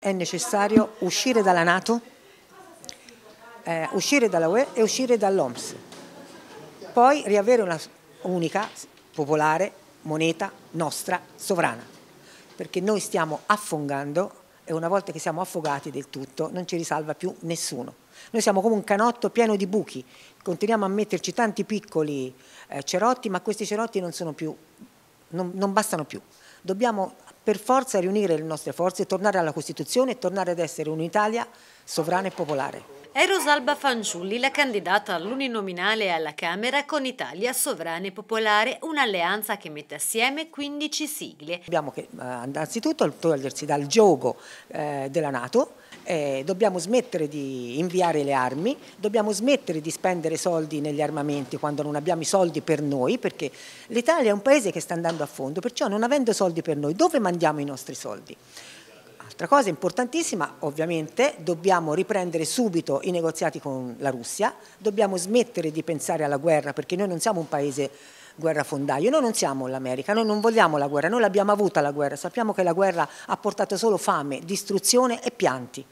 È necessario uscire dalla Nato, eh, uscire dalla UE e uscire dall'OMS. Poi riavere una unica, popolare, moneta nostra, sovrana. Perché noi stiamo affogando e una volta che siamo affogati del tutto non ci risalva più nessuno. Noi siamo come un canotto pieno di buchi, continuiamo a metterci tanti piccoli eh, cerotti, ma questi cerotti non, più, non, non bastano più. Dobbiamo per forza riunire le nostre forze, tornare alla Costituzione e tornare ad essere un'Italia sovrana e popolare. È Rosalba Fanciulli, la candidata all'uninominale alla Camera con Italia Sovrana e Popolare, un'alleanza che mette assieme 15 sigle. Dobbiamo che, eh, innanzitutto togliersi dal gioco eh, della Nato, eh, dobbiamo smettere di inviare le armi, dobbiamo smettere di spendere soldi negli armamenti quando non abbiamo i soldi per noi, perché l'Italia è un paese che sta andando a fondo, perciò non avendo soldi per noi, dove mandiamo i nostri soldi? Altra cosa importantissima, ovviamente, dobbiamo riprendere subito i negoziati con la Russia, dobbiamo smettere di pensare alla guerra perché noi non siamo un paese guerrafondaio. Noi non siamo l'America, noi non vogliamo la guerra, noi l'abbiamo avuta la guerra, sappiamo che la guerra ha portato solo fame, distruzione e pianti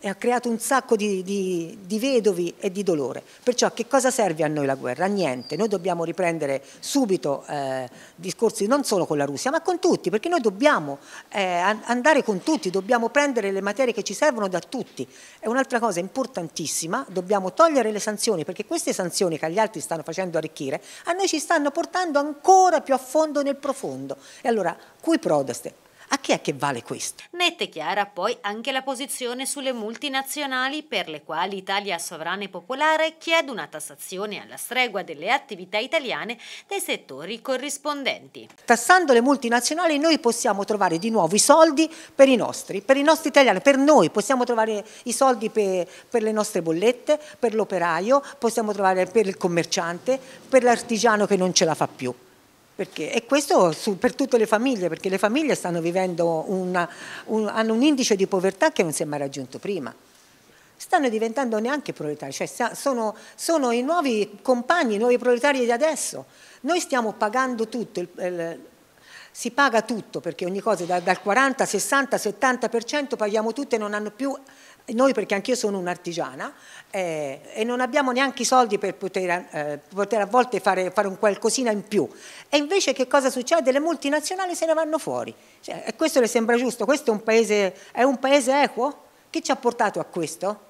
e ha creato un sacco di, di, di, vedovi e di dolore. Perciò a che cosa serve a noi la guerra? A niente. Noi dobbiamo riprendere subito eh, discorsi non solo con la Russia, ma con tutti, perché noi dobbiamo eh, andare con tutti, dobbiamo prendere le materie che ci servono da tutti. È un'altra cosa importantissima, dobbiamo togliere le sanzioni, perché queste sanzioni che agli altri stanno facendo arricchire, a noi ci stanno portando ancora più a fondo nel profondo. E allora, cui prodeste? A chi è che vale questo? Netta chiara poi anche la posizione sulle multinazionali per le quali Italia Sovrana e Popolare chiede una tassazione alla stregua delle attività italiane dei settori corrispondenti. Tassando le multinazionali noi possiamo trovare di nuovo i soldi per i nostri, per i nostri italiani, per noi, possiamo trovare i soldi per, per le nostre bollette, per l'operaio, possiamo trovare per il commerciante, per l'artigiano che non ce la fa più. Perché, e questo su, per tutte le famiglie, perché le famiglie stanno vivendo una, un, hanno un indice di povertà che non si è mai raggiunto prima. Stanno diventando neanche proletari, cioè sono, sono i nuovi compagni, i nuovi proletari di adesso. Noi stiamo pagando tutto, il, il, si paga tutto perché ogni cosa dal 40, 60, 70% paghiamo tutto e non hanno più noi perché anch'io sono un'artigiana eh, e non abbiamo neanche i soldi per poter, eh, poter a volte fare, fare, un qualcosina in più. E invece che cosa succede? Le multinazionali se ne vanno fuori. Cioè, e questo le sembra giusto? Questo è un paese, è un paese equo? Chi ci ha portato a questo?